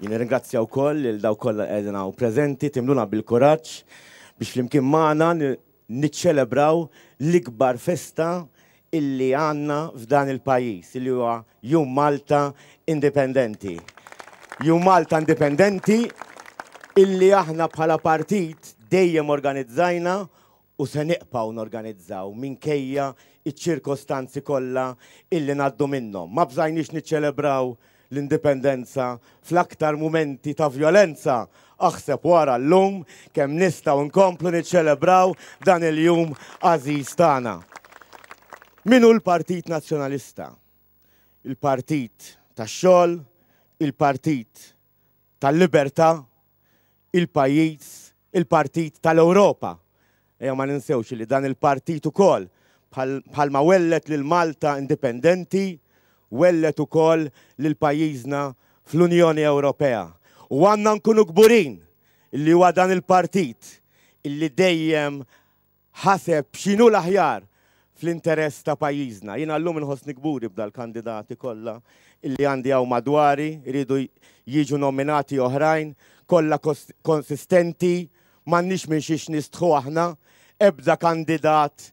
Jini ringrazzja koll, il daw kollha edna hawn preżenti timluna bil-kuraġġ biex flimkien magħna niċċelebraw l-ikbar festa illi għanna f'dan il-pajis, illi huwa Jum Malta Indipendenti. Jum Malta Indipendenti illi aħna bħala partit dejjem organizzajna u se niqpaw norganizzaw minkejja iċ-ċirkostanzi kollha illi naddu minnhom. Ma bżajniex niċċelebraw l-indipendenza fl-aktar momenti ta' violenza. Aħseb wara l-lum kem nistaw nkomplu niċċelebraw dan il-jum għaziz tana. Minu l-Partit Nazjonalista? Il-Partit ta' xol, il-Partit tal-Libertà, il-Pajis, il-Partit tal-Europa. Ejja ma ninsewx li dan il-partit ukoll bħalma wellet lil Malta indipendenti wellet ukoll lil pajjiżna fl-Unjoni Ewropea. U għandna nkunu kburin li huwa dan il-partit illi dejjem ħaseb x'inhu l-aħjar fl-interess ta' pajjiżna. Jiena llum nħosni gburi b'dal kandidati kollha illi għandi għaw madwari, iridu jiġu nominati oħrajn, kollha konsistenti, m'għandniex minn xiex nistħu aħna, ebda kandidat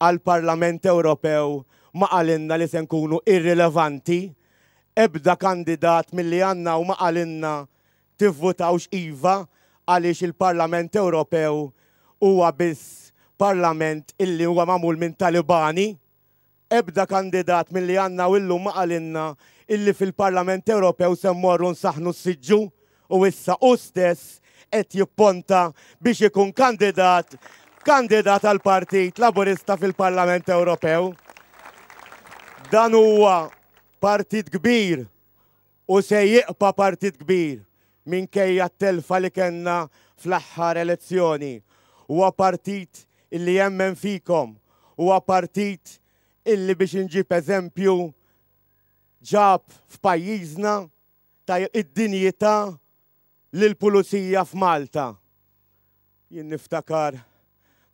għal Parlament Ewropew ma għalinna li se nkunu irrilevanti, ebda kandidat mill-li għanna u ma qalinna tivvutawx iva għaliex il-Parlament Ewropew huwa biss parlament illi huwa mamul minn talibani, ebda kandidat mill-li għanna u illum ma qalinna illi fil-Parlament Ewropew semmorru nsaħnu s-sġu u issa u stess qed jipponta biex ikun kandidat kandidat għal Partit Laburista fil-Parlament Ewropew. Dan huwa partit kbir u se jiqpa partit kbir minkejja t-telfa li kena fl-aħħar elezzjoni. Huwa partit illi jemmen fikom, huwa partit illi biex nġib eżempju ġab f'pajjiżna ta' id-dinjità l pulizija f'Malta. Jien niftakar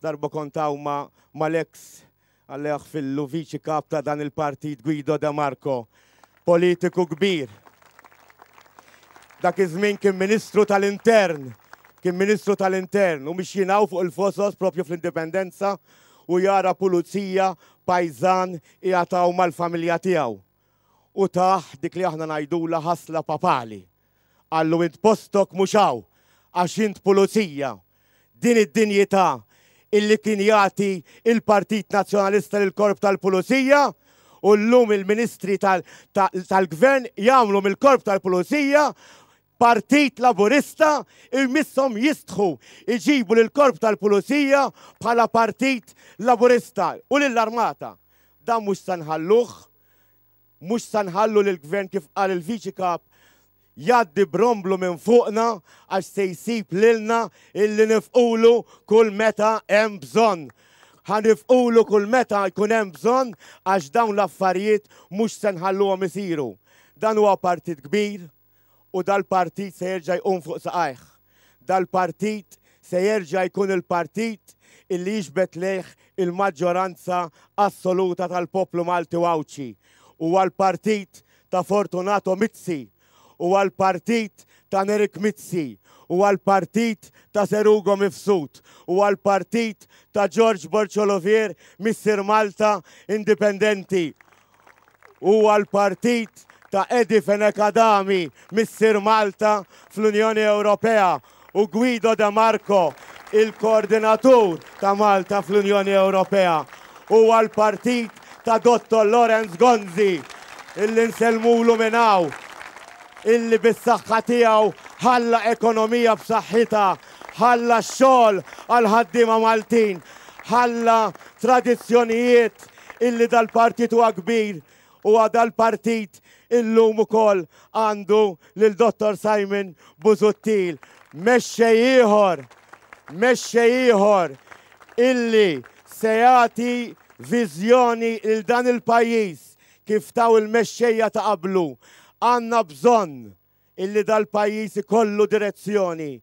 darba kontaw ma' mal-ex għalleħ fil-lu viċi kap ta' dan il-partit Guido De Marco, politiku kbir. Dak iż-żmien kien Ministru tal-Intern, kien Ministru tal-Intern u jinaw fuq il-fosos propju fl-indipendenza u jara pulizija pajzan i għataw mal-familja tiegħu. U taħ dik li aħna najdula ħasla papali. Għallu int postok muxaw għax int pulizija. Din id-dinjità illi kien jati il-Partit Nazzjonalista l korp tal-Pulizija u llum il-Ministri tal-Gvern jagħmlu mill-Korp tal-Pulizija partit laburista il-missom jistħu iġibu l korp tal-Pulizija bħala partit laburista u lill-Armata. Da mhux sanħalluh, mhux sanħallu lill gvern kif qal il-Viċi Kap jaddi bromblu minn fuqna għax se jisib lilna illi nifqulu kull meta hemm bżonn. Ħanifqulu kull meta jkun hemm bżonn għax dawn l-affarijiet mhux se nħalluhom isiru. Dan huwa partit kbir u dal-partit se jerġa' jqum fuq saqajh. Dal-partit se jerġa' jkun il-partit illi jiġbed leħ il-maġġoranza assoluta tal-poplu Malti Wawċi u għal-partit ta' Fortunato Mizzi u għal-partit ta' Nerik Mitzi u għal-partit ta' Serugo Mifsud u għal-partit ta' George Borċolovier Missir Malta Indipendenti u għal-partit ta' Edi Fenekadami Missir Malta fl-Unjoni Ewropea u Guido De Marco il-koordinatur ta' Malta fl-Unjoni Ewropea u għal-partit ta' Dottor Lorenz Gonzi il l minnaw illi bis-saħħa tiegħu ħalla ekonomija b'saħħitha, ħalla xogħol għall ħaddiema Maltin, ħalla tradizzjonijiet illi dal-partit huwa kbir u dal-partit illum ukoll għandu lil dottor Simon Buzuttil. Mexxej ieħor, mexxej ieħor illi se jagħti viżjoni il dan il-pajjiż kif taw il-mexxejja ta' qablu għanna bżonn illi dal-pajis ikollu direzzjoni,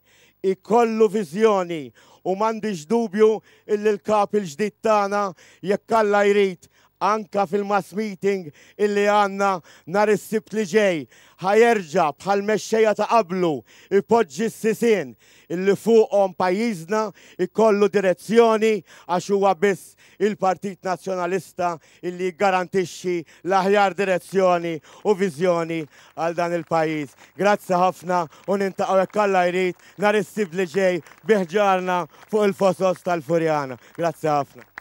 ikollu viżjoni u m'għandix dubju illi l-kap il-ġdid tagħna jekk alla jrid anka fil-mass meeting illi għanna nar is-sibt li ġej. Ħajerġa bħal mexxejja ta' qablu ipoġġi s-sisin illi fuqhom pajjiżna ikollu direzzjoni għax huwa biss il-Partit Nazzjonalista illi garantixxi l-aħjar direzzjoni u viżjoni għal dan il-pajjiż. Grazzi ħafna u nintaqgħu hekk alla jrid nar is-sibt li ġej biħġarna fuq il-fosos tal-Furjana. Grazzi ħafna.